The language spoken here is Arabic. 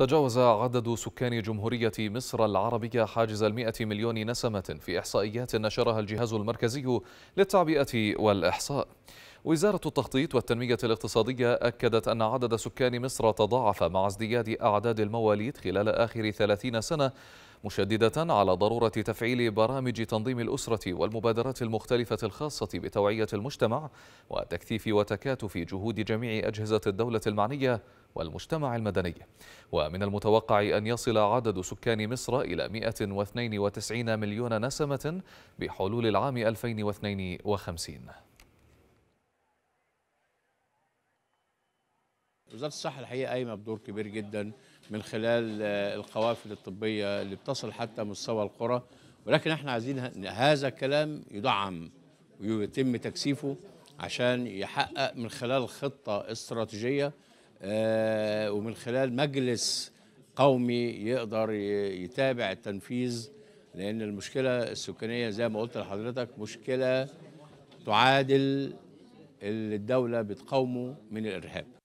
تجاوز عدد سكان جمهورية مصر العربية حاجز المئة مليون نسمة في إحصائيات نشرها الجهاز المركزي للتعبئة والإحصاء وزارة التخطيط والتنمية الاقتصادية أكدت أن عدد سكان مصر تضاعف مع ازدياد أعداد المواليد خلال آخر 30 سنة مشددة على ضرورة تفعيل برامج تنظيم الأسرة والمبادرات المختلفة الخاصة بتوعية المجتمع وتكثيف وتكاتف جهود جميع أجهزة الدولة المعنية والمجتمع المدني ومن المتوقع أن يصل عدد سكان مصر إلى 192 مليون نسمة بحلول العام 2052 وزارة الصحة الحقيقة قايمة بدور كبير جدا من خلال آه، القوافل الطبية اللي بتصل حتى مستوى القرى ولكن احنا عايزين هذا الكلام يدعم ويتم تكثيفه عشان يحقق من خلال خطة استراتيجية آه، ومن خلال مجلس قومي يقدر يتابع التنفيذ لأن المشكلة السكانية زي ما قلت لحضرتك مشكلة تعادل اللي الدولة بتقاومه من الإرهاب